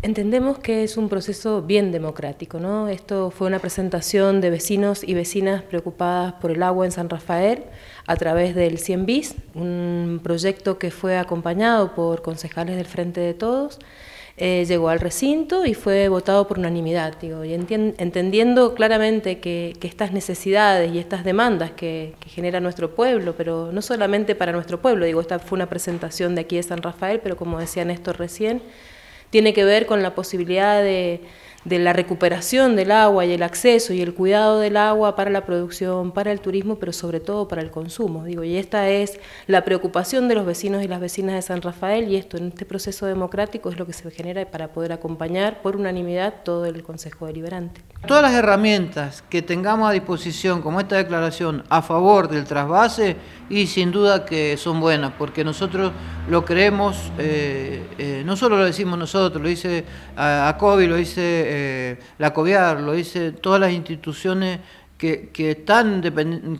Entendemos que es un proceso bien democrático, ¿no? Esto fue una presentación de vecinos y vecinas preocupadas por el agua en San Rafael a través del 100 bis, un proyecto que fue acompañado por concejales del Frente de Todos. Eh, llegó al recinto y fue votado por unanimidad, digo, entendiendo claramente que, estas necesidades y estas demandas que, genera nuestro pueblo, pero no solamente para nuestro pueblo, digo, esta fue una presentación de aquí de San Rafael, pero como decía Néstor recién, tiene que ver con la posibilidad de, de la recuperación del agua y el acceso y el cuidado del agua para la producción, para el turismo, pero sobre todo para el consumo. Digo, y esta es la preocupación de los vecinos y las vecinas de San Rafael y esto en este proceso democrático es lo que se genera para poder acompañar por unanimidad todo el Consejo Deliberante. Todas las herramientas que tengamos a disposición como esta declaración a favor del trasvase y sin duda que son buenas porque nosotros lo creemos, eh, eh, no solo lo decimos nosotros, lo dice eh, Acobi, lo dice la COVIAR, lo dice todas las instituciones que, están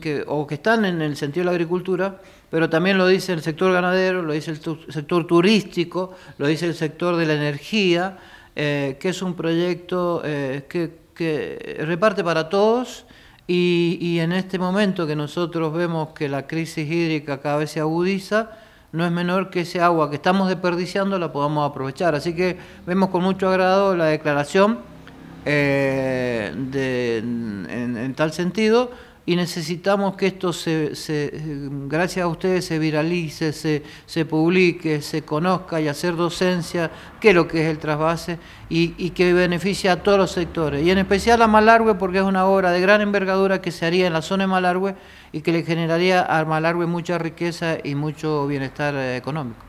que, o que están en el sentido de la agricultura, pero también lo dice el sector ganadero, lo dice el sector turístico, lo dice el sector de la energía, eh, que es un proyecto eh, que, reparte para todos y, y, en este momento que nosotros vemos que la crisis hídrica cada vez se agudiza, no es menor que ese agua que estamos desperdiciando la podamos aprovechar. Así que vemos con mucho agrado la declaración eh, en, tal sentido y necesitamos que esto, se, gracias a ustedes, se viralice, se, se, publique, se conozca y hacer docencia, que es lo que es el trasvase y, que beneficia a todos los sectores. Y en especial a Malargue porque es una obra de gran envergadura que se haría en la zona de Malargue y que le generaría a Malargue mucha riqueza y mucho bienestar eh, económico.